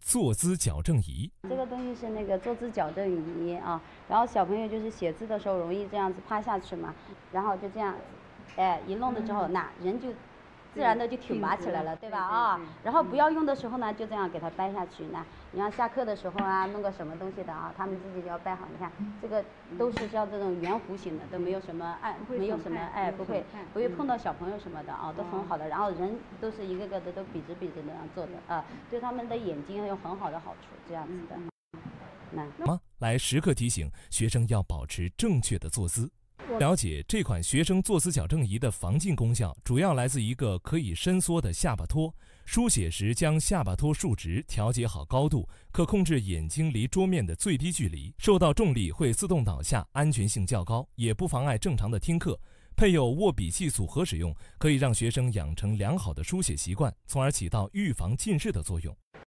坐姿矫正仪，这个东西是那个坐姿矫正仪啊。然后小朋友就是写字的时候容易这样子趴下去嘛，然后就这样子，哎，一弄了之后，那人就。自然的就挺拔起来了，对吧？啊，然后不要用的时候呢，就这样给它掰下去。那你要下课的时候啊，弄个什么东西的啊，他们自己就要掰好。你看，这个都是像这种圆弧形的，都没有什么哎，没有什么哎，不会不会碰到小朋友什么的啊，都很好的。然后人都是一个个的都笔直笔直那样坐着啊，对他们的眼睛有很好的好处，这样子的。那来时刻提醒学生要保持正确的坐姿。了解这款学生坐姿矫正仪的防近功效，主要来自一个可以伸缩的下巴托。书写时将下巴托竖直调节好高度，可控制眼睛离桌面的最低距离。受到重力会自动倒下，安全性较高，也不妨碍正常的听课。配有握笔器组合使用，可以让学生养成良好的书写习惯，从而起到预防近视的作用。